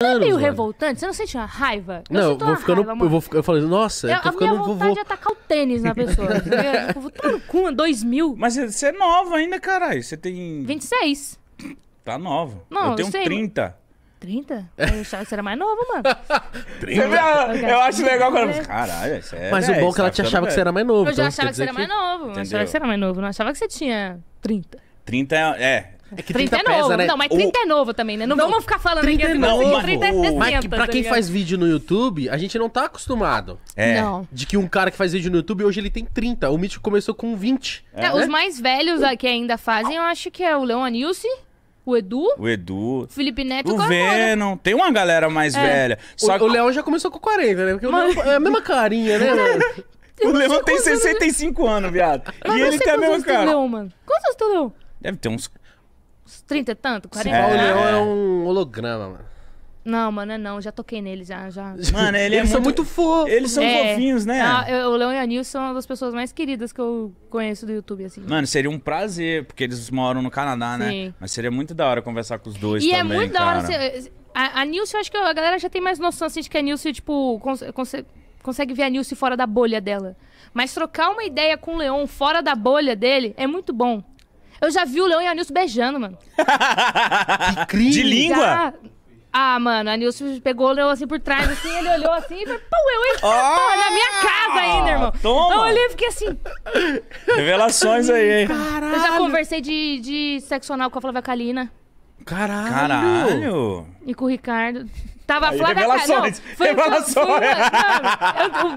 Não é meio mano. revoltante? Você não sente uma raiva? Eu não, eu vou ficando. Raiva, eu, vou, eu falei, nossa, eu, eu tô a ficando. A minha vontade vovô. de é atacar o tênis na pessoa. É, tipo, vou tá tomar no cu, 2000. Mas é, você é nova ainda, caralho. Você tem. 26. Tá nova. Não, eu tenho sei, 30. 30? Eu achava que você era mais novo, mano. 30? Eu, acho legal quando ela Caralho, você é. Mas o bom é que ela tá te achava que você era mais novo. Eu já então achava que você era mais novo. Eu achava que você era mais novo. Não achava que você tinha 30. 30 é. É que 30, 30 é novo. né? Não, mas 30 o... é novo também, né? Não, não vamos ficar falando 30 aqui É novo. 30 é 60. Mas que, pra quem faz vídeo no YouTube, a gente não tá acostumado. É. Não. De que um cara que faz vídeo no YouTube, hoje ele tem 30. O Mítico começou com 20. É. É, né? Os mais velhos que ainda fazem, eu acho que é o Leon Anilce. O Edu. O Edu. Felipe Neto. O é Venom. Tem uma galera mais é. velha. Só o, que... o Leon já começou com 40, né? Porque Mas... o Leon é a mesma carinha, né, mano? o Leon tem 65 anos, viado. Mas e ele tem a mesma cara. Leão, mano. Quantos anos tem o Deve ter uns Uns 30 e tanto, 40 e é. Paulo Leão é ah. um holograma, mano. Não, mano, é não. Já toquei nele, já. já. Mano, ele é eles são muito fofos. Eles são É. fofinhos, né? Ah, o Leão e a Nil são uma das pessoas mais queridas que eu conheço do YouTube, assim. Mano, seria um prazer, porque eles moram no Canadá, né? Sim. Mas seria muito da hora conversar com os dois E é muito da hora. Assim, a, a Nilce, eu acho que a galera já tem mais noção assim, de que a Nilce, tipo, cons- consegue ver a Nilce fora da bolha dela. Mas trocar uma ideia com o Leon fora da bolha dele é muito bom. Eu já vi o Leão e a Nilson beijando, mano. Que De língua? Já... Ah, mano, a Nilson pegou o Leão assim por trás, assim, ele olhou assim e falou, pô, eu entro oh! na minha casa ainda, irmão. Toma. Então eu olhei e fiquei assim. Revelações aí, hein? Caralho. Eu já conversei de, de sexo anal com a Flávia Kalina. Caralho! Caralho! E com o Ricardo. Tava Aí, Flávia revelações, foi, revelações. Foi, foi, eu,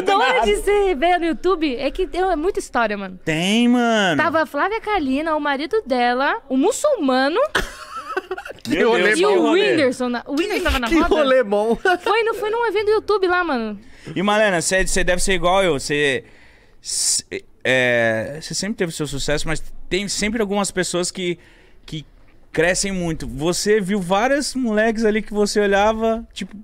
o da hora de ser ver no YouTube é que tem, é muita história, mano. Tem, mano. Tava Flávia Kalina, o marido dela, o muçulmano. que e rolê e o Whindersson. o Whindersson tava na roda. Que rolê bom. Foi, no, foi num evento do YouTube lá, mano. E, Malena, você deve ser igual eu. Você... É, você é, sempre teve seu sucesso, mas tem sempre algumas pessoas que, que crescem muito. Você viu várias moleques ali que você olhava, tipo,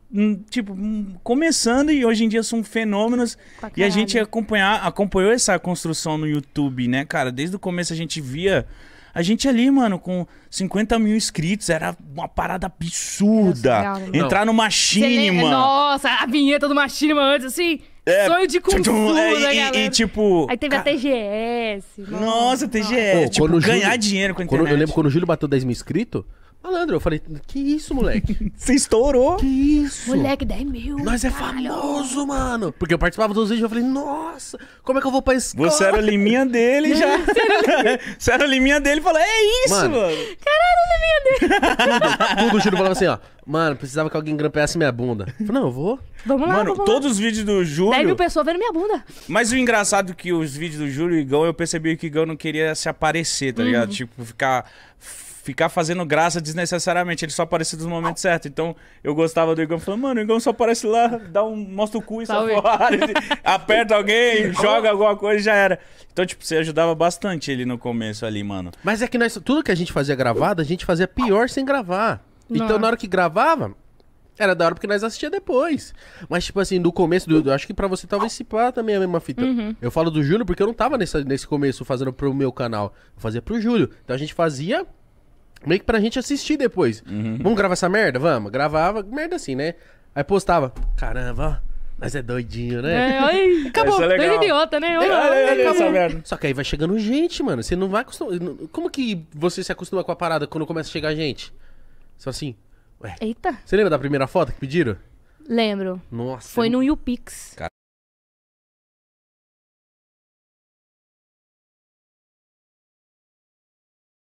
tipo começando e hoje em dia são fenômenos. E a gente acompanhar, acompanhou essa construção no YouTube, né, cara? Desde o começo a gente via. A gente ali, mano, com 50 mil inscritos, era uma parada absurda. Nossa, né? Entrar no Machine, Nossa, a vinheta do Machine, antes, assim. É, Sonho de Kung tipo, Fu, é, né, e, e, tipo... Aí teve a TGS. Nossa, TGS. Pô, tipo, ganhar Júlio, dinheiro com a internet. Quando, eu lembro quando o Júlio bateu 10 mil inscritos, Malandro, eu falei, que isso, moleque? Você estourou? Que isso? Moleque, 10 mil. Nós é famoso, mano. Porque eu participava dos vídeos e eu falei, nossa, como é que eu vou pra escola? Você era liminha dele já. Você era liminha dele e falou, é isso, mano. mano. Caralho, liminha dele. Tudo, tudo o Júlio falava assim, ó. Mano, precisava que alguém grampeasse minha bunda. Eu falei, não, eu vou. Vamos lá, Mano, vamos todos lá. os vídeos do Júlio... 10 mil pessoas vendo minha bunda. Mas o engraçado é que os vídeos do Júlio e Gão, eu percebi que o Gão não queria se aparecer, tá uhum. ligado? Tipo, ficar ficar fazendo graça desnecessariamente. Ele só aparece nos momentos certos. Então eu gostava do Igão falando, mano, o Igão só aparece lá, dá um, mostra o cu e sai fora. aperta alguém, joga alguma coisa e já era. Então, tipo, você ajudava bastante ele no começo ali, mano. Mas é que nós, tudo que a gente fazia gravado, a gente fazia pior sem gravar. Então, não. Então, na hora que gravava, era da hora porque nós assistia depois. Mas, tipo assim, no começo do. Acho que para você talvez se pá também é a mesma fita. Uhum. Eu falo do Júlio porque eu não tava nesse começo fazendo pro meu canal. Eu fazia pro Júlio. Então a gente fazia meio que pra gente assistir depois. Uhum. Vamos gravar essa merda? Vamos. Gravava, merda assim, né? Aí postava, caramba, ó. Mas é doidinho, né? É, aí, é acabou. é legal. idiota, né? Olha, olha, olha essa merda. Só que aí vai chegando gente, mano. Você não vai acostumar. Como que você se acostuma com a parada quando começa a chegar gente? Só assim. Ué. Eita. Você lembra da primeira foto que pediram? Lembro. Nossa. Foi no YouPix. Cara.